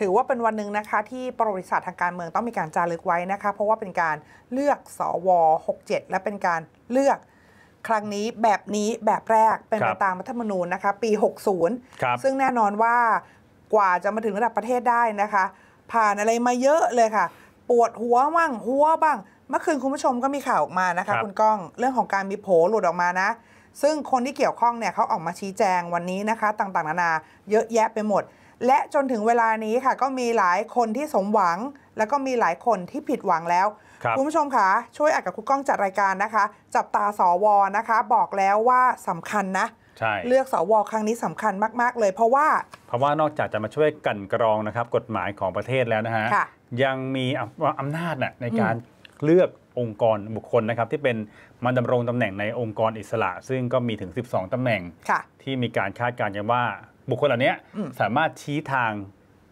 ถือว่าเป็นวันหนึ่งนะคะที่ประวัติศาสตร์ทางการเมืองต้องมีการจารึกไว้นะคะเพราะว่าเป็นการเลือกสว67 และเป็นการเลือก ครั้งนี้แบบนี้แบบแรกเป็นไปตามรัฐธรรมนูญนะคะปี 60 ซึ่งแน่นอนว่ากว่าจะมาถึงระดับประเทศได้นะคะ ผ่านอะไรมาเยอะเลยค่ะปวดหัวบ้างหัวบ้าง เมื่อคืนคุณผู้ชมก็มีข่าวออกมานะคะ คุณก้องเรื่องของการมีโผล่หลุดออกมานะซึ่งคนที่เกี่ยวข้องเนี่ยเขาออกมาชี้แจงวันนี้นะคะ ต่างๆนานาเยอะแยะไปหมดและจนถึงเวลานี้ค่ะก็มีหลายคนที่สมหวัง แล้วก็มีหลายคนที่ผิดหวังแล้ว คุณผู้ชมคะช่วยอานกับคุณก้องจัดรายการนะคะ จับตาสวนะคะ บอกแล้วว่าสำคัญนะเลือกสวครั้งนี้สำคัญมากๆ เลยเพราะว่า เพราะว่านอกจากจะมาช่วยกันกรองนะครับกฎหมายของประเทศแล้วนะฮะะยังมีอำนาจนะในการเลือกองค์กรบุคคลนะครับ ที่เป็นมาดำรงตำแหน่งในองค์กรอิสระ ซึ่งก็มีถึง 12 ตำแหน่งที่มีการคาดการณ์กันว่าบุคคลเหล่านี้สามารถชี้ทาง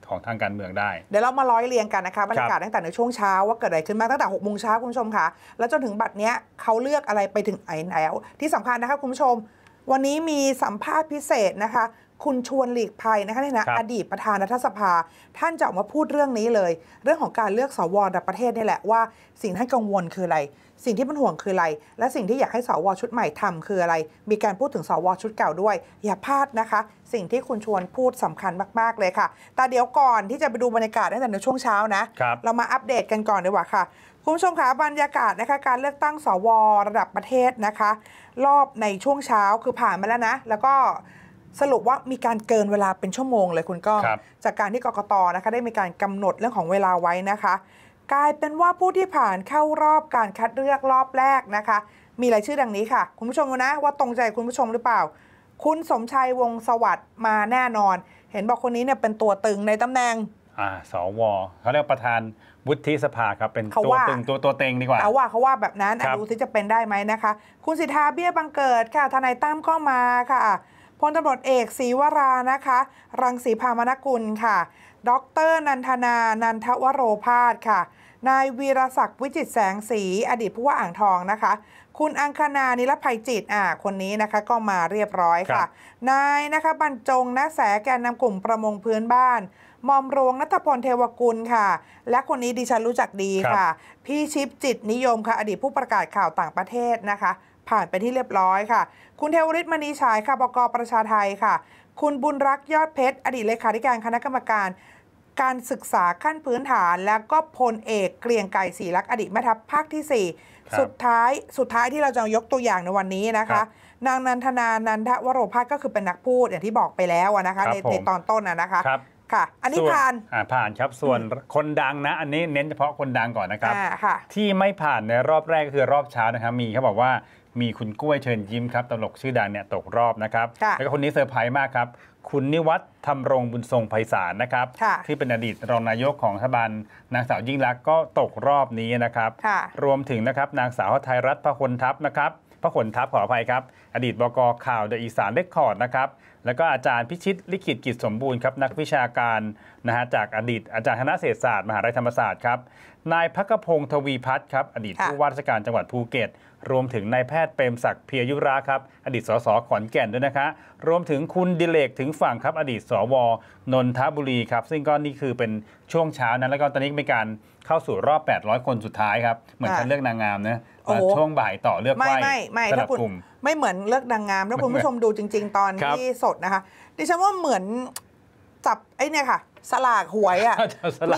ของทางการเมืองได้ เดี๋ยวเรามาร้อยเรียงกันนะคะ บรรยากาศตั้งแต่ในช่วงเช้าว่าเกิดอะไรขึ้นมาตั้งแต่6กโมงเช้าคุณผู้ชมค่ะแล้วจนถึงบัตเนี้ยเขาเลือกอะไรไปถึงไหนแล้ว ที่สำคัญนะคะคุณผู้ชม วันนี้มีสัมภาษณ์พิเศษนะคะคุณชวนหลีกภัยนะคะในนะอดีตประธานรัฐสภา ท่านจะออกมาพูดเรื่องนี้เลย เรื่องของการเลือกสวระดับประเทศนี่แหละว่าสิ่งที่กังวลคืออะไร สิ่งที่เป็นห่วงคืออะไร และสิ่งที่อยากให้สว ชุดใหม่ทำคืออะไร มีการพูดถึงสวชุดเก่าด้วย อย่าพลาดนะคะ สิ่งที่คุณชวนพูดสำคัญมากๆเลยค่ะแต่เดี๋ยวก่อนที่จะไปดูบรรยากาศในแต่ในช่วงเช้านะเรามาอัปเดตกันก่อนดีกว่าค่ะคุณผู้ชมคะบรรยากาศนะคะการเลือกตั้งสวระดับประเทศนะคะ รอบในช่วงเช้าคือผ่านมาแล้วนะ แล้วก็สรุปว่ามีการเกินเวลาเป็นชั่วโมงเลย คุณก้องจากการที่กกตนะคะ ได้มีการกำหนดเรื่องของเวลาไว้นะคะ กลายเป็นว่าผู้ที่ผ่านเข้ารอบการคัดเลือกรอบแรกนะคะ มีรายชื่อดังนี้ค่ะ คุณผู้ชมนะว่าตรงใจคุณผู้ชมหรือเปล่า คุณสมชัยวงสวัสด์มาแน่นอน เห็นบอกคนนี้เนี่ยเป็นตัวตึงในตำแหน่งอ่าสวเขาเรียกประธานวุฒิสภาครับเป็นตัวตึงตัวตัวเต็งดีกว่าเอาว่าเขาว่าแบบนั้นดูที่จะเป็นได้ไหมนะคะคุณสิทธาเบี้ยบังเกิดค่ะทนายตั้มก็มาค่ะพลตำรวจเอกศีวรานะคะ รังสีพามนกุลค่ะ ดร นันทนานันทวโรพาสค่ะ นายวีรศักดิ์วิจิตแสงสี อดีตผู้ว่าอ่างทองนะคะ คุณอังคณานิรภัยจิตอ่า คนนี้นะคะก็มาเรียบร้อยค่ะ นายนะคะบรรจงนะแสแกนนำกลุ่มประมงพื้นบ้าน มอมรวงนัทพลเทวกุลค่ะ และคนนี้ดิฉันรู้จักดีค่ะ พี่ชิปจิตนิยมค่ะ อดีตผู้ประกาศข่าวต่างประเทศนะคะผ่านไปที่เรียบร้อยค่ะ คุณเทวริศมณีชายค่ะบกประชาไทยค่ะ คุณบุญรักยอดเพชร อดีตเลขาธิการคณะกรรมการ การศึกษาขั้นพื้นฐาน แล้วก็พลเอกเกรียงไก่ศรีรักอดีตแม่ทัพภาคที่ 4 สุดท้าย สุดท้ายที่เราจะยกตัวอย่างในวันนี้นะคะ นางนันทนา นันทวโรภาสก็คือเป็นนักพูดอย่างที่บอกไปแล้วนะคะในในตอนต้นนะคะ ค่ะ อันนี้ผ่านอ่าผ่านครับ ส่วนคนดังนะ อันนี้เน้นเฉพาะคนดังก่อนนะครับ ที่ไม่ผ่านในรอบแรกก็คือรอบเช้านะครับมีเขาบอกว่ามีคุณกล้วยเชิญยิ้มครับตลกชื่อดังเนี่ยตกรอบนะครับแล้วก็คนนี้เซอร์ไพรส์มากครับ คุณนิวัฒน์ทำรงบุญทรงไพศาลนะครับที่เป็นอดีตรองนายกของรัฐบาลนางสาวยิ่งลักษณ์ก็ตกรอบนี้นะครับ รวมถึงนะครับนางสาวไทยรัฐพะคนทัพนะครับพระขนทัพขออภัยครับอดีตบกข่าวเดอะอีสานเลคคอร์ดนะครับแล้วก็อาจารย์พิชิตลิขิตกิจสมบูรณ์ครับนักวิชาการนะฮะจากอดีตอาจารย์คณะเศรษฐศาสตร์มหาวิทยาลัยธรรมศาสตร์ครับนายพักพงศ์ทวีพัฒน์ครับอดีตผู้ว่าราชการจังหวัดภูเก็ตรวมถึงนายแพทย์ เปรมศักดิ์เพียยุราครับ อดีตสสขอนแก่นด้วยนะคะ รวมถึงคุณดิเลกถึงฝั่งครับอดีตสวนนทบุรีครับซึ่งก็นี่คือเป็นช่วงเช้านั้นแล้วก็ตอนนี้เป็นการเข้าสู่รอบ 800 คนสุดท้ายครับ เหมือนกัรเลือกนางงามนะช่วงบ่ายต่อเลือกไม่ ไม่ไม่ถ้าคุณไม่เหมือนเลือกนางงาม แล้วคุณผู้ชมดูจริง ๆ ตอนที่สดนะคะดิฉันว่าเหมือนจับไอ้นี่ค่ะสลากหวยอ่ะ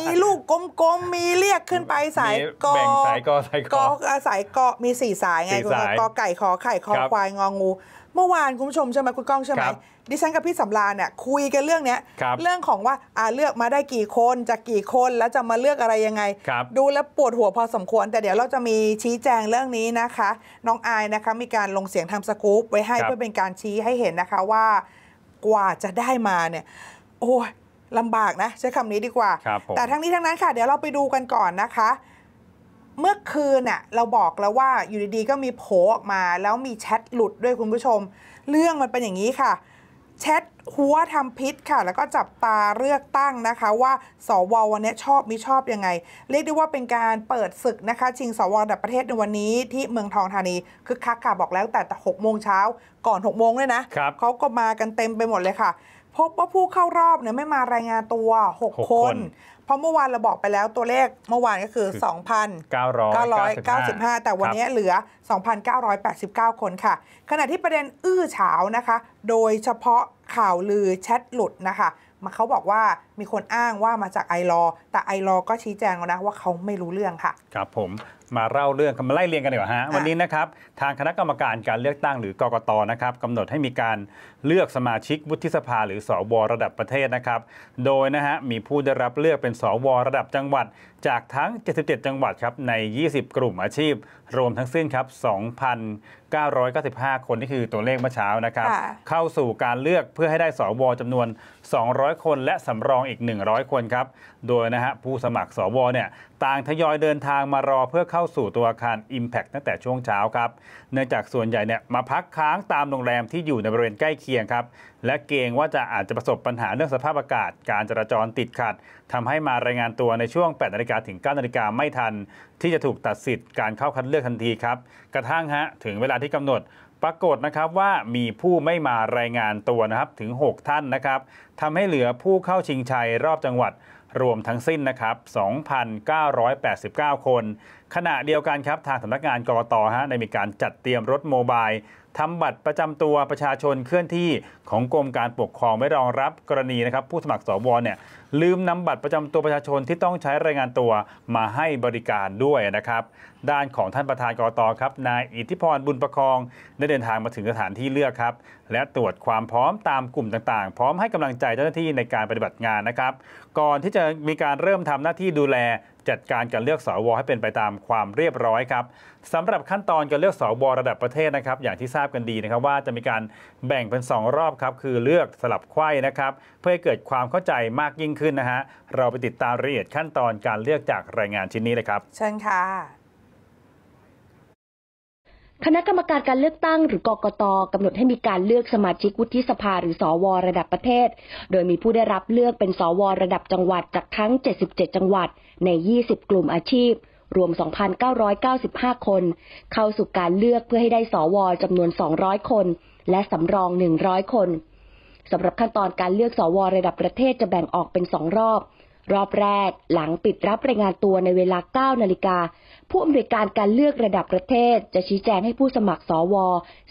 มีลูกกลมๆ มีเรียกขึ้นไปสายกอสายกอสายกอสายกอมีสี่สายไงคุณกอไก่ขอไข่คอควายงองู เมื่อวานคุณผู้ชมใช่ไหมคุณก้องใช่ไหมดิฉันกับพี่สำราญเนี่ยคุยกันเรื่องเนี้ยเรื่องของว่าอ่าเลือกมาได้กี่คนจะกกี่คนแล้วจะมาเลือกอะไรยังไง ดูแลปวดหัวพอสมควร แต่เดี๋ยวเราจะมีชี้แจงเรื่องนี้นะคะ น้องอายนะคะมีการลงเสียงทำสกู๊ปไว้ให้เพื่อเป็นการชี้ให้เห็นนะคะว่ากว่าจะได้มาเนี่ย โอ้ยลำบากนะ ใช้คำนี้ดีกว่า แต่ทั้งนี้ทั้งนั้นค่ะ เดี๋ยวเราไปดูกันก่อนนะคะ เมื่อคืนน่ะเราบอกแล้วว่าอยู่ดีๆก็มีโผล่มา แล้วมีแชทหลุดด้วยคุณผู้ชม เรื่องมันเป็นอย่างนี้ค่ะแชทหัวทำพิษค่ะ แล้วก็จับตาเลือกตั้งนะคะ ว่าสววันนี้ชอบมิชอบยังไง เรียกได้ว่าเป็นการเปิดศึกนะคะ ชิงสวดับประเทศในวันนี้ที่เมืองทองธานีคึกคักค่ะบอกแล้วแต่แต่หกโมงเช้าก่อน6กโมงเลยนะเขาก็มากันเต็มไปหมดเลยค่ะพบว่าผู้เข้ารอบเนี่ยไม่มารายงานตัว 6 คน เพราะเมื่อวานเราบอกไปแล้วตัวเลขเมื่อวานก็คือ2,995 แต่วันนี้เหลือ 2,989 คนค่ะ ขณะที่ประเด็นอื้อฉาวนะคะ โดยเฉพาะข่าวลือแชทหลุดนะคะมาเขาบอกว่ามีคนอ้างว่ามาจากไอรอแต่ไอรอก็ชี้แจงแล้วนะว่าเขาไม่รู้เรื่องค่ะ ครับผมมาเล่าเรื่องมาไล่เรียงกันดียวฮะวันนี้นะครับ ทางคณะกรรมการการเลือกตั้งหรือกกตนะครับกำหนดให้มีการเลือกสมาชิกวุฒิสภาหรือสวระดับประเทศนะครับโดยนะฮะมีผู้ได้รับเลือกเป็นสวระดับจังหวัด จากทั้ง 77 จังหวัดครับใน 20 กลุ่มอาชีพรวมทั้งสิ้นครับ 2,995 คนนี่คือตัวเลขเมื่อเช้านะครับเข้าสู่การเลือกเพื่อให้ได้สวจำนวน 200 คนและสำรองอีก 100 คนครับโดยนะฮะผู้สมัครสวเนี่ยต่างทยอยเดินทางมารอเพื่อเข้าเข้าสู่ตัวอาคาร Impact ตั้งแต่ช่วงเช้าครับ เนื่องจากส่วนใหญ่เนี่ยมาพักค้างตามโรงแรมที่อยู่ในบริเวณใกล้เคียงครับ และเกรงว่าจะอาจจะประสบปัญหาเรื่องสภาพอากาศ การจราจรติดขัด ทำให้มารายงานตัวในช่วง 8นาฬิกาถึง9นาฬิกาไม่ทัน ที่จะถูกตัดสิทธิ์การเข้าคัดเลือกทันทีครับ กระทั่งฮะถึงเวลาที่กำหนด ปรากฏนะครับว่ามีผู้ไม่มารายงานตัวนะครับถึง 6 ท่านนะครับทำให้เหลือผู้เข้าชิงชัยรอบจังหวัด รวมทั้งสิ้นนะครับ2,989 คนขณะเดียวกันครับทางสำนักงานกรตฮะได้มีการจัดเตรียมรถโมบายทำบัตรประจำตัวประชาชนเคลื่อนที่ของกรมการ ปกครองไว้รองรับกรณีนะครับผู้สมัครสวเนี่ยลืมนำบัตรประจำตัวประชาชนที่ต้องใช้รายงานตัวมาให้บริการด้วยนะครับ ด้านของท่านประธานกรตครับนายอิทธิพรบุญประคองได้เดินทางมาถึงสถานที่เลือกครับและตรวจความพร้อมตามกลุ่มต่างๆ พร้อมให้กำลังใจเจ้าหน้าที่ในการปฏิบัติงานนะครับ ก่อนที่จะมีการเริ่มทำหน้าที่ดูแลจัดการการเลือกสวให้เป็นไปตามความเรียบร้อยครับสำหรับขั้นตอนการเลือกสวระดับประเทศนะครับอย่างที่ทราบกันดีนะครับ ว่าจะมีการแบ่งเป็น2รอบครับคือเลือกสลับไข้นะครับ เพื่อให้เกิดความเข้าใจมากยิ่งขึ้นนะฮะเราไปติดตามรายละเอียดขั้นตอนการเลือกจากรายงานชิ้นนี้เลยครับ เชิญค่ะคณะกรรมการการเลือกตั้งหรือกกตกำหนดให้มีการเลือกสมาชิกวุฒิสภาหรือสอวอระดับประเทศ โดยมีผู้ได้รับเลือกเป็นสอวอระดับจังหวัดจากทั้ง 77 จังหวัด ใน 20 กลุ่มอาชีพ รวม 2,995 คน เข้าสู่การเลือกเพื่อให้ได้สอวอจำนวน 200 คน และสำรอง 100 คน สำหรับขั้นตอนการเลือกสอวอระดับประเทศจะแบ่งออกเป็นสองรอบ รอบแรก หลังปิดรับรายงานตัวในเวลา9นาฬิกาผู้อำนวยการการเลือกระดับประเทศ จะชี้แจงให้ผู้สมัครสว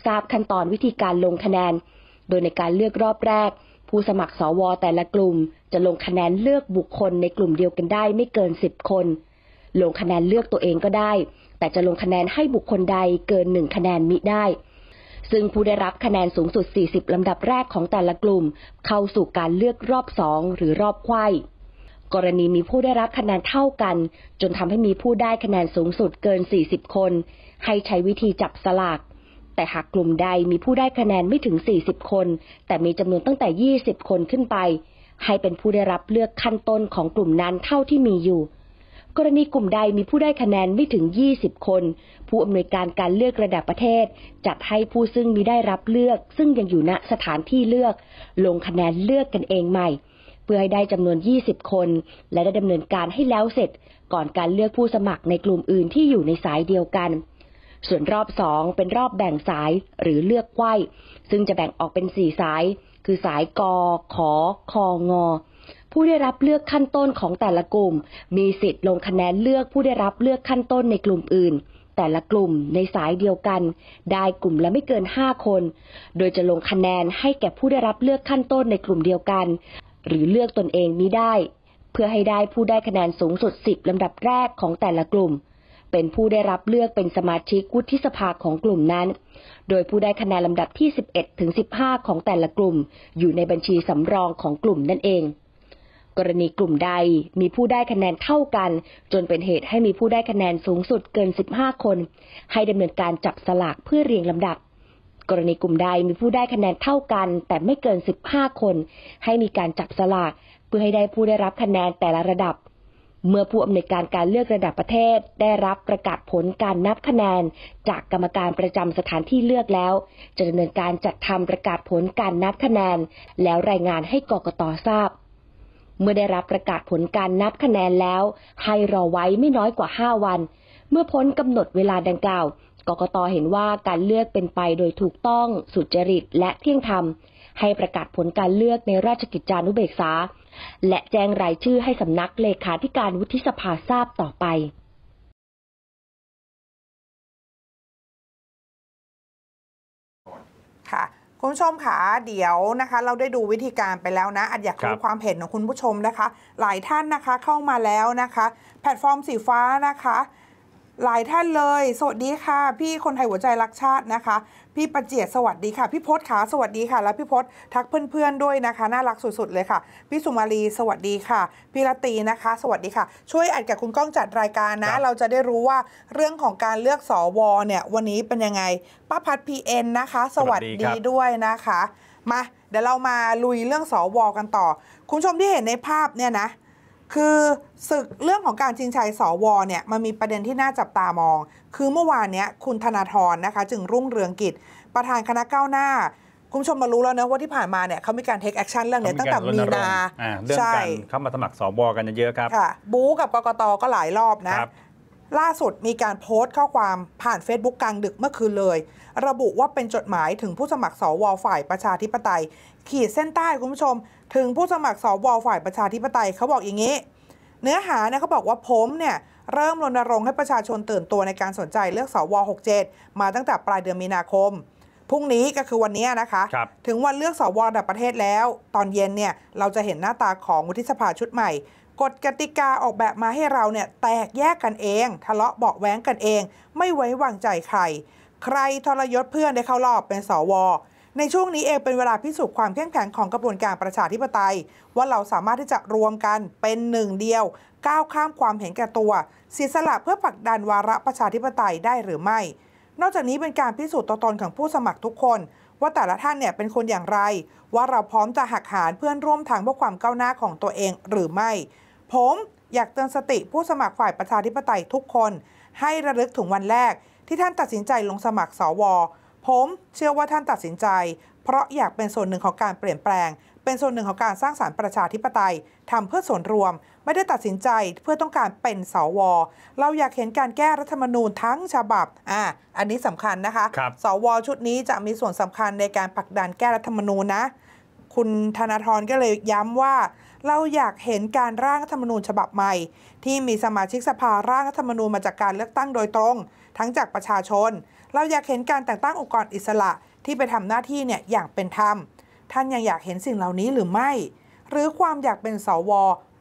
ทราบขั้นตอนวิธีการลงคะแนน โดยในการเลือกรอบแรก ผู้สมัครสวแต่ละกลุ่ม จะลงคะแนนเลือกบุคคลในกลุ่มเดียวกันได้ไม่เกินสิบคนลงคะแนนเลือกตัวเองก็ได้ แต่จะลงคะแนนให้บุคคลใดเกินหนึ่งคะแนนมิได้ ซึ่งผู้ได้รับคะแนนสูงสุด 40 ลำดับแรกของแต่ละกลุ่ม เข้าสู่การเลือกรอบสองหรือรอบไข้กรณีมีผู้ได้รับคะแนนเท่ากัน จนทำให้มีผู้ได้คะแนนสูงสุดเกิน 40 คน ให้ใช้วิธีจับสลาก แต่หากกลุ่มใดมีผู้ได้คะแนนไม่ถึง 40 คน แต่มีจำนวนตั้งแต่ 20 คนขึ้นไป ให้เป็นผู้ได้รับเลือกขั้นต้นของกลุ่มนั้นเท่าที่มีอยู่ กรณีกลุ่มใดมีผู้ได้คะแนนไม่ถึง 20 คน ผู้อำนวยการการเลือกระดับประเทศ จัดให้ผู้ซึ่งมีได้รับเลือก ซึ่งยังอยู่ณสถานที่เลือก ลงคะแนนเลือกกันเองใหม่พื่อให้ได้จำนวน 20 คน และได้ดำเนินการให้แล้วเสร็จ ก่อนการเลือกผู้สมัครในกลุ่มอื่นที่อยู่ในสายเดียวกัน ส่วนรอบสองเป็นรอบแบ่งสายหรือเลือกไข้ซึ่งจะแบ่งออกเป็นสี่สาย คือสายกอ ขอคองอ ผู้ได้รับเลือกขั้นต้นของแต่ละกลุ่ม มีสิทธิ์ลงคะแนนเลือกผู้ได้รับเลือกขั้นต้นในกลุ่มอื่น แต่ละกลุ่มในสายเดียวกัน ได้กลุ่มละไม่เกิน5คน โดยจะลงคะแนนให้แก่ผู้ได้รับเลือกขั้นต้นในกลุ่มเดียวกันหรือเลือกตนเองมิได้ เพื่อให้ได้ผู้ได้คะแนนสูงสุดสิบลำดับแรกของแต่ละกลุ่ม เป็นผู้ได้รับเลือกเป็นสมาชิกวุฒิสภาของกลุ่มนั้น โดยผู้ได้คะแนนลำดับที่ 11ถึง15 ของแต่ละกลุ่ม อยู่ในบัญชีสำรองของกลุ่มนั่นเอง กรณีกลุ่มใดมีผู้ได้คะแนนเท่ากัน จนเป็นเหตุให้มีผู้ได้คะแนนสูงสุดเกิน 15 คน ให้ดำเนินการจับสลากเพื่อเรียงลำดับกรณีกลุ่มใด มีผู้ได้คะแนนเท่ากัน แต่ไม่เกิน 15 คน ให้มีการจับสลากเพื่อให้ได้ผู้ได้รับคะแนนแต่ละระดับ เมื่อผู้อำนวยการการเลือกระดับประเทศ ได้รับประกาศผลการนับคะแนน จากกรรมการประจำสถานที่เลือกแล้ว จะดำเนินการจัดทำประกาศผลการนับคะแนน แล้วรายงานให้กกตทราบ เมื่อได้รับประกาศผลการนับคะแนนแล้ว ให้รอไว้ไม่น้อยกว่า 5 วัน เมื่อพ้นกำหนดเวลาดังกล่าวกกตเห็นว่าการเลือกเป็นไปโดยถูกต้องสุจริตและเที่ยงธรรม ให้ประกาศผลการเลือกในราชกิจจานุเบกษา และแจ้งรายชื่อให้สำนักเลขาธิการวุฒิสภาทราบต่อไป ค่ะคุณผู้ชมคะเดี๋ยวนะคะ เราได้ดูวิธีการไปแล้วนะอัดอยากรู้ความเห็นของคุณผู้ชมนะคะ หลายท่านนะคะเข้ามาแล้วนะคะ แพลตฟอร์มสีฟ้านะคะหลายท่านเลย สวัสดีค่ะ พี่คนไทยหัวใจรักชาตินะคะ พี่ประเจียดสวัสดีค่ะพี่พศขาสวัสดีค่ะและพี่พศทักเพื่อนๆด้วยนะคะ น่ารักสุด ๆเลยค่ะพี่สุมาลี สวัสดีค่ะ พี่รตีนะคะ สวัสดีค่ะช่วยอัดกับคุณก้องจัดรายการนะ เราจะได้รู้ว่าเรื่องของการเลือกสอวอเนี่ย วันนี้เป็นยังไงป้าพัดพีเอ็นนะคะสวัสดีด้วยนะคะมาเดี๋ยวเรามาลุยเรื่องสอวอกันต่อ คุณชมที่เห็นในภาพเนี่ยนะคือศึกเรื่องของการชิงชัยสวเนี่ยมันมีประเด็นที่น่าจับตามอง คือเมื่อวานเนี้ยคุณธนาธรนะคะจึงรุ่งเรืองกิจประธานคณะก้าวหน้า คุณผู้ชมมารู้แล้วนะว่าที่ผ่านมาเนี่ยเขามีการเทคแอคชั่นเรื่องนี้ตั้งแต่มีนาใช่เข้ามาสมัครสวกันเยอะครับค่ะบู๊กับกกตก็หลายรอบนะล่าสุดมีการโพสต์ข้อความผ่าน Facebook กลางดึกเมื่อคืนเลยระบุว่าเป็นจดหมายถึงผู้สมัครสวฝ่ายประชาธิปไตยขีดเส้นใต้คุณผู้ชมถึงผู้สมัครสวฝ่ายประชาธิปไตยเขาบอกอย่างนี้ เนื้อหาเนี่ยเขาบอกว่าผมเนี่ย เริ่มรณรงค์ให้ประชาชนตื่นตัวในการสนใจเลือกสว67 มาตั้งแต่ปลายเดือนมีนาคม พรุ่งนี้ก็คือวันนี้นะคะคถึงวันเลือกสวระดับประเทศแล้ว ตอนเย็นเนี่ย เราจะเห็นหน้าตาของวุฒิสภาชุดใหม่กฎกติกาออกแบบมาให้เราเนี่ยแตกแยกกันเอง ทะเลาะเบาแว้งกันเองไม่ไว้วางใจใคร ใครทรยศเพื่อนได้เข้ารอบเป็นสวในช่วงนี้เองเป็นเวลา พิสูจน์ความแข็งแกร่งของกระบวนการประชาธิปไตย ว่าเราสามารถที่จะรวมกันเป็นหนึ่งเดียว ก้าวข้ามความเห็นแก่ตัวเสียสละเพื่อผลักดันวาระประชาธิปไตยได้หรือไม่ นอกจากนี้เป็นการพิสูจน์ตัวตนของผู้สมัครทุกคน ว่าแต่ละท่านเนี่ยเป็นคนอย่างไร ว่าเราพร้อมจะหักหานเพื่อนร่วมทางเพื่อความก้าวหน้าของตัวเองหรือไม่ ผมอยากเตือนสติผู้สมัครฝ่ายประชาธิปไตยทุกคน ให้ระลึกถึงวันแรก ที่ท่านตัดสินใจลงสมัครสวผมเชื่อว่าท่านตัดสินใจ เพราะอยากเป็นส่วนหนึ่งของการเปลี่ยนแปลง เป็นส่วนหนึ่งของการสร้างสารรค์ประชาธิปไตยทำเพื่อส่วนรวม ไม่ได้ตัดสินใจเพื่อต้องการเป็นสวเราอยากเห็นการแก้รัฐธรรมนูญทั้งฉบับอ่าอันนี้สำคัญนะคะคสวชุดนี้จะมีส่วนสำคัญในการผลักดันแก้รัฐธรรมนูญนะ คุณธนาธรก็เลยย้ำว่า เราอยากเห็นการร่างรัฐธรรมนูญฉบับใหม่ ที่มีสมาชิกสภาร่างรัฐธรรมนูญมาจากการเลือกตั้งโดยตรง ทั้งจากประชาชนเราอยากเห็นการแต่งตั้งองค์กรอิสระที่ไปทำหน้าที่เนี่ยอย่างเป็นธรรมท่านยังอยากเห็นสิ่งเหล่านี้หรือไม่ หรือความอยากเป็นสว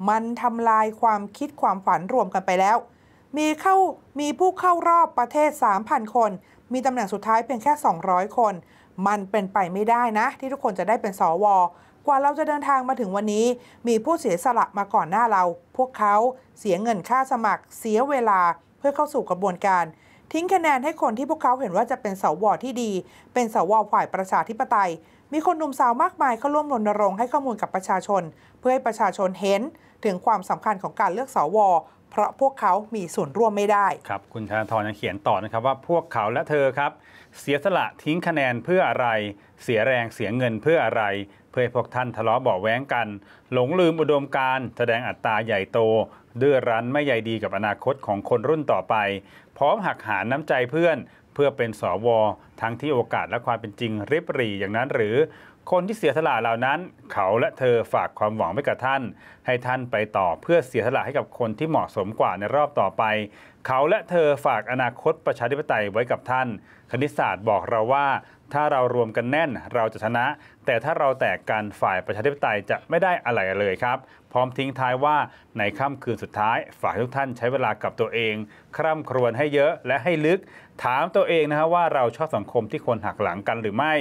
มันทำลายความคิดความฝันรวมกันไปแล้ว มีเข้ามีผู้เข้ารอบประเทศ3,000คน มีตำแหน่งสุดท้ายเพียงแค่ 200 คน มันเป็นไปไม่ได้นะ ที่ทุกคนจะได้เป็นสวกว่าเราจะเดินทางมาถึงวันนี้ มีผู้เสียสละมาก่อนหน้าเรา พวกเขาเสียเงินค่าสมัคร เสียเวลาเพื่อเข้าสู่กระบวนการทิ้งคะแนน ให้คนที่พวกเขาเห็นว่าจะเป็นสวที่ดี เป็นสวฝ่ายประชาธิปไตย มีคนหนุ่มสาวมากมายเข้าร่วมรณรงค์ให้ข้อมูลกับประชาชน เพื่อให้ประชาชนเห็น ถึงความสำคัญของการเลือกสวเพราะพวกเขามีส่วนร่วมไม่ได้ ครับคุณธนาธรยังเขียนต่อนะครับว่าพวกเขาและเธอครับ เสียสละทิ้งคะแนนเพื่ออะไร เสียแรงเสียเงินเพื่ออะไรเพื่อให้พวกท่านทะเลาะเบาแว้งกัน หลงลืมอุดมการแสดงอัตตาใหญ่โตดื้อรั้นไม่ใยดีกับอนาคตของคนรุ่นต่อไปพร้อมหักหานน้ำใจเพื่อนเพื่อเป็นสอวอทั้งที่โอกาสและความเป็นจริงริบหรี่อย่างนั้นหรือ คนที่เสียสละเหล่านั้น เขาและเธอฝากความหวังไว้กับท่าน ให้ท่านไปต่อเพื่อเสียสละให้กับคนที่เหมาะสมกว่าในรอบต่อไปเขาและเธอฝากอนาคตประชาธิปไตยไว้กับท่าน คณิตศาสตร์บอกเราว่า ถ้าเรารวมกันแน่นเราจะชนะ แต่ถ้าเราแตกกันฝ่ายประชาธิปไตยจะไม่ได้อะไรเลยครับพร้อมทิ้งท้ายว่า ในค่ำคืนสุดท้าย ฝากทุกท่านใช้เวลากับตัวเอง คร่ำครวญให้เยอะและให้ลึก ถามตัวเองนะฮะว่าเราชอบสังคมที่คนหักหลังกันหรือไม่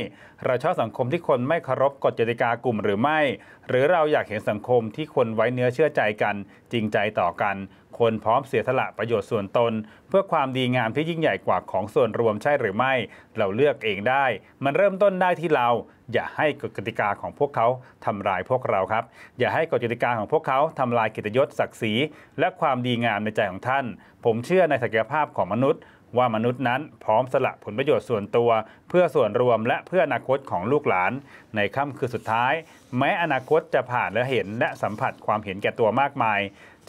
เราชอบสังคมที่คนไม่เคารพกฎกติกากลุ่มหรือไม่ หรือเราอยากเห็นสังคมที่คนไว้เนื้อเชื่อใจกัน จริงใจต่อกัน คนพร้อมเสียสละประโยชน์ส่วนตน เพื่อความดีงามที่ยิ่งใหญ่กว่าของส่วนรวมใช่หรือไม่ เราเลือกเองได้ มันเริ่มต้นได้ที่เราอย่าให้กฎกติกาของพวกเขาทำลายพวกเราครับ อย่าให้กฎกติกาของพวกเขาทำลายกิตยศศักดิ์ศรีและความดีงามในใจของท่าน ผมเชื่อในศักยภาพของมนุษย์ ว่ามนุษย์นั้นพร้อมสละผลประโยชน์ส่วนตัว เพื่อส่วนรวมและเพื่ออนาคตของลูกหลาน ในค่าคืนสุดท้าย แม้อนาคตจะผ่านและเห็นและสัมผัสความเห็นแก่ตัวมากมาย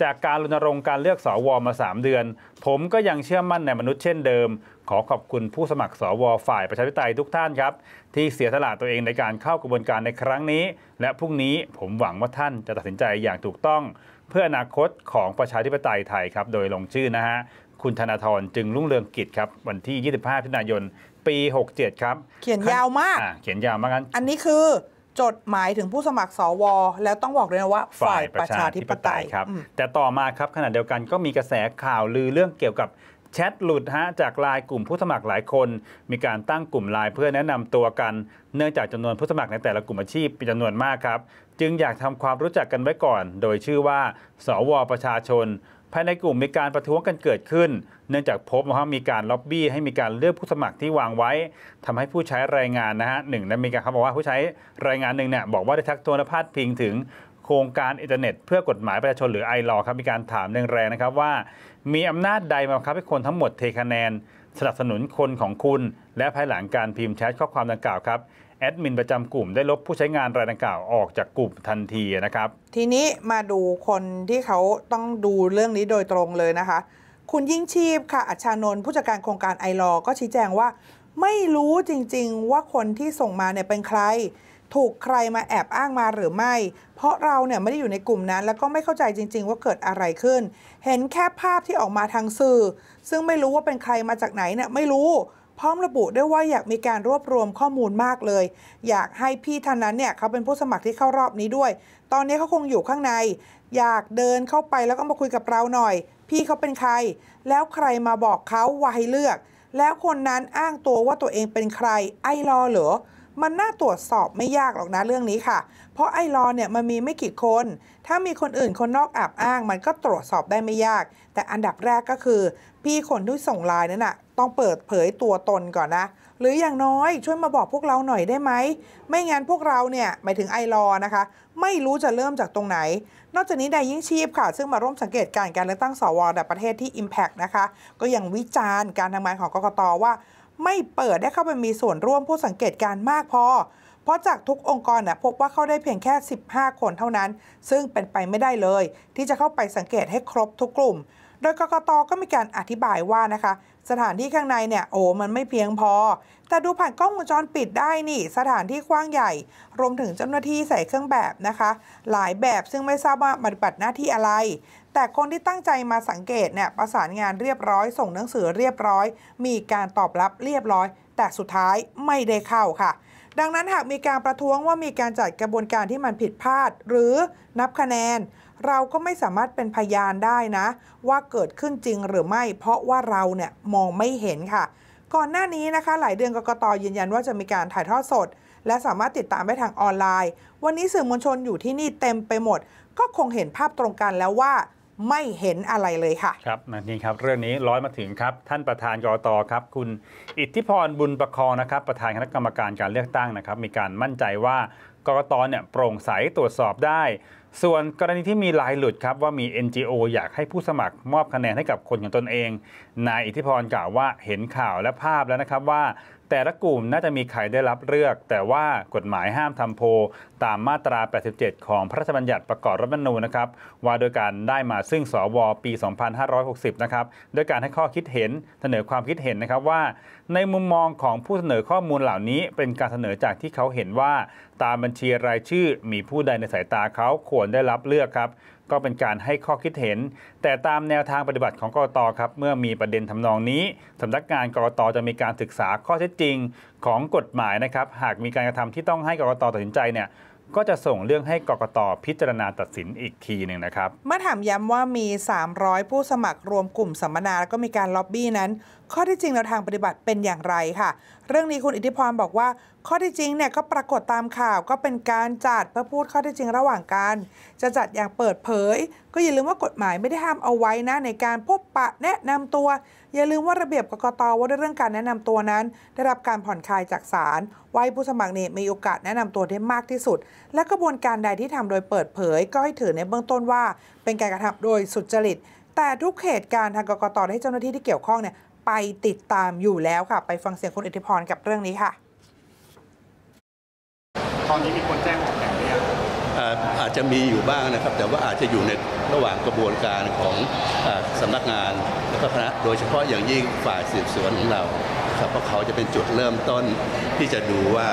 จากการรณรงค์การเลือกสอวอมา 3 เดือน ผมก็ยังเชื่อมั่นในมนุษย์เช่นเดิม ขอขอบคุณผู้สมัครสอวอฝ่ายประชาธิปไตยทุกท่านครับ ที่เสียสละตัวเองในการเข้ากระบวนการในครั้งนี้ และพรุ่งนี้ผมหวังว่าท่านจะตัดสินใจอย่างถูกต้อง เพื่ออนาคตของประชาธิปไตยไทยครับโดยลงชื่อนะฮะคุณธนาธรจึงรุ่งเรืองกิจครับวันที่ 25พฤศจิกายนปี 67 ครับ เขียนยาวมากเขียนยาวมากันอันนี้คือจดหมายถึงผู้สมัครสว แล้วต้องบอกเลยนะว่า ฝ่ายประชาธิปไตยครับ แต่ต่อมาครับขณะเดียวกันก็มีกระแสข่าวลือเรื่องเกี่ยวกับแชทหลุดฮะจากลายกลุ่มผู้สมัครหลายคน มีการตั้งกลุ่มลายเพื่อแนะนำตัวกันเนื่องจากจำนวนผู้สมัครในแต่ละกลุ่มอาชีพเป็นจำนวนมากครับ จึงอยากทำความรู้จักกันไว้ก่อน โดยชื่อว่า สว ประชาชนภายในกลุ่มมีการประท้วงกันเกิดขึ้น เนื่องจากพบว่ามีการล็อบบี้ ให้มีการเลือกผู้สมัครที่วางไว้ ทำให้ผู้ใช้รายงานนะฮะหนึ่งนั้นมีการเขาบอกว่าผู้ใช้รายงานหนึ่งเนี่ยบอกว่าได้ทักทวงและพาดพิงถึงโครงการอินเทอร์เน็ตเพื่อกฎหมายประชาชนหรือไอรอครับมีการถามแรงๆนะครับว่ามีอำนาจใดมาครงคับให้คนทั้งหมดเทคะแนน สนับสนุนคนของคุณ และภายหลังการพิมพ์แชทข้อความดังกล่าวครับแอดมินประจำกลุ่มได้ลบผู้ใช้งานรายดังกล่าวออกจากกลุ่มทันทีนะครับ ทีนี้มาดูคนที่เขาต้องดูเรื่องนี้โดยตรงเลยนะคะ คุณยิ่งชีพค่ะอัชานนท์ผู้จัดการโครงการไอรอก็ชี้แจงว่า ไม่รู้จริงๆ ว่าคนที่ส่งมาเนี่ยเป็นใคร ถูกใครมาแอบอ้างมาหรือไม่ เพราะเราเนี่ยไม่ได้อยู่ในกลุ่มนั้น แล้วก็ไม่เข้าใจจริงๆ ว่าเกิดอะไรขึ้น เห็นแค่ภาพที่ออกมาทางสื่อ ซึ่งไม่รู้ว่าเป็นใครมาจากไหนเนี่ยไม่รู้พร้อมระบุด้วยว่าอยากมีการรวบรวมข้อมูลมากเลย อยากให้พี่ท่านนั้นเนี่ยเขาเป็นผู้สมัครที่เข้ารอบนี้ด้วย ตอนนี้เขาคงอยู่ข้างใน อยากเดินเข้าไปแล้วก็มาคุยกับเราหน่อย พี่เขาเป็นใคร แล้วใครมาบอกเขาว่าให้เลือก แล้วคนนั้นอ้างตัวว่าตัวเองเป็นใคร ไอรอเหรอ มันน่าตรวจสอบไม่ยากหรอกนะเรื่องนี้ค่ะ เพราะไอรอเนี่ยมันมีไม่กี่คนถ้ามีคนอื่นคนนอกอับอ้างมันก็ตรวจสอบได้ไม่ยาก แต่อันดับแรกก็คือพี่คนที่ส่งไลน์นั่นนะต้องเปิดเผยตัวตนก่อนนะ หรืออย่างน้อยช่วยมาบอกพวกเราหน่อยได้ไหม ไม่งั้นพวกเราเนี่ยหมายถึงไอรอนะคะไม่รู้จะเริ่มจากตรงไหน นอกจากนี้นดยยิ่งชีพค่ะ ซึ่งมาร่วมสังเกตการการเลือกตั้งสวแะบประเทศที่ Impact นะคะ ก็ยังวิจารณ์การทำงานของกกตว่า ไม่เปิดได้เข้าไปมีส่วนร่วมผู้สังเกตการมากพอ เพราะจากทุกองค์กรนะพบว่าเข้าได้เพียงแค่ 15 คนเท่านั้น ซึ่งเป็นไปไม่ได้เลยที่จะเข้าไปสังเกตให้ครบทุกกลุ่มโดยกกตก็มีการอธิบายว่านะคะ สถานที่ข้างในเนี่ยโอ้มันไม่เพียงพอ แต่ดูผ่านกล้องวงจรปิดได้นี่ สถานที่กว้างใหญ่ รวมถึงเจ้าหน้าที่ใส่เครื่องแบบนะคะ หลายแบบซึ่งไม่ทราบว่าปฏิบัติหน้าที่อะไร แต่คนที่ตั้งใจมาสังเกตเนี่ยประสานงานเรียบร้อย ส่งหนังสือเรียบร้อย มีการตอบรับเรียบร้อย แต่สุดท้ายไม่ได้เข้าค่ะ ดังนั้นหากมีการประท้วงว่ามีการจัดกระบวนการที่มันผิดพลาด หรือนับคะแนนเราก็ไม่สามารถเป็นพยานได้นะ ว่าเกิดขึ้นจริงหรือไม่เพราะว่าเราเนี่ยมองไม่เห็นค่ะ ก่อนหน้านี้นะคะ หลายเดือนกกตยืนยันว่าจะมีการถ่ายทอดสด และสามารถติดตามได้ทางออนไลน์ วันนี้สื่อมวลชนอยู่ที่นี่เต็มไปหมด ก็คงเห็นภาพตรงกันแล้วว่าไม่เห็นอะไรเลยค่ะ ครับนี่ครับ เรื่องนี้ร้อยมาถึงครับท่านประธานกรตครับ คุณอิทธิพรบุญประคองนะครับประธานคณะกรรมการการเลือกตั้งนะครับ มีการมั่นใจว่ากรตเนี่ยโปร่งใสตรวจสอบได้ส่วนกรณีที่มีลายหลุดครับว่ามี NGO อยากให้ผู้สมัครมอบคะแนนให้กับคนของตนเอง นายอิทธิพรกล่าวว่าเห็นข่าวและภาพแล้วนะครับว่าแต่ละกลุ่มน่าจะมีใครได้รับเลือก แต่ว่ากฎหมายห้ามทำโพตามมาตรา 87 ของพระราชบัญญัติประกอบรัฐธรรมนูญนะครับ ว่าโดยการได้มาซึ่งสวปี 2560 นะครับโดยการให้ข้อคิดเห็นเสนอความคิดเห็นนะครับว่า ในมุมมองของผู้เสนอข้อมูลเหล่านี้ เป็นการเสนอจากที่เขาเห็นว่าตามบัญชีรายชื่อมีผู้ใดในสายตาเขาควรได้รับเลือกครับ ก็เป็นการให้ข้อคิดเห็น แต่ตามแนวทางปฏิบัติของกรกตครับ เมื่อมีประเด็นทำนองนี้ สำนักงานกรกตจะมีการศึกษาข้อเท็จจริงของกฎหมายนะครับหากมีการกระทำที่ต้องให้กรกตตัดสินใจเนี่ยก็จะส่งเรื่องให้กกตพิจารณาตัดสินอีกทีหนึ่งนะครับเมื่อถามย้ำว่ามี 300 ผู้สมัครรวมกลุ่มสัมมนาแล้วก็มีการล็อบบี้นั้นข้อที่จริงแนวทางปฏิบัติเป็นอย่างไรค่ะ เรื่องนี้คุณอิทธิพรบอกว่าข้อที่จริงเนี่ยก็ปรากฏตามข่าวก็เป็นการจัดเพื่อพูดข้อที่จริงระหว่างกันจะจัดอย่างเปิดเผย ก็อย่าลืมว่ากฎหมายไม่ได้ห้ามเอาไว้นะ ในการพบปะแนะนำตัว อย่าลืมว่าระเบียบกกตว่าด้วยเรื่องการแนะนำตัวนั้น ได้รับการผ่อนคลายจากศาลว่าผู้สมัครเนี่ยมีโอกาสแนะนำตัวได้มากที่สุด และกระบวนการใดที่ทำโดยเปิดเผย ก็ให้ถือในเบื้องต้นว่า เป็นการกระทำโดยสุจริต แต่ทุกเหตุการณ์ทางกกตให้เจ้าหน้าที่ที่เกี่ยวข้องเนี่ยไปติดตามอยู่แล้วค่ะ ไปฟังเสียงคุณอิทธิพรกับเรื่องนี้ค่ะ ตอนนี้มีคนแจ้งออกแบบหรือยังอาจจะมีอยู่บ้างนะครับ แต่ว่าอาจจะอยู่ในระหว่างกระบวนการของอสำนักงานและกคณะโดยเฉพาะอย่างยิ่งฝ่ายสืบสวนของเราครับเพราะเขาจะเป็นจุดเริ่มต้นที่จะดูว่า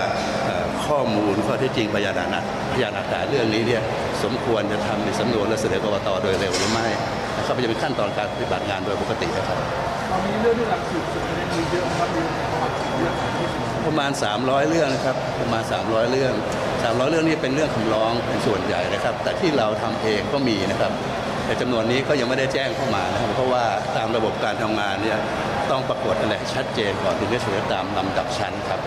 ข้อมูลข้อเท็จจริงพยานหลักฐานพยานหลักฐานเรื่องนี้เนี่ยสมควรจะทำในสำนวนและเสนอกรกตโดยเร็วหรือไม่นะครับจะเป็นขั้นตอนการปฏิบัติงานโดยปกตินะครับตอนนี้เรื่องที่ัสูตรส้ยมีเยอะครับมีประมาณรอ300 เรื่องนะครับประมาณ 300 เรื่อง 300 เรื่องนี้เป็นเรื่องคำร้องเป็นส่วนใหญ่นะครับ แต่ที่เราทำเองก็มีนะครับ แต่จำนวนนี้ก็ยังไม่ได้แจ้งเข้ามานะครับเพราะว่าตามระบบการทำงานเนี่ยต้องประกวดอะไรชัดเจนก่อนถึงจะเสนอตามลำดับชั้นครับ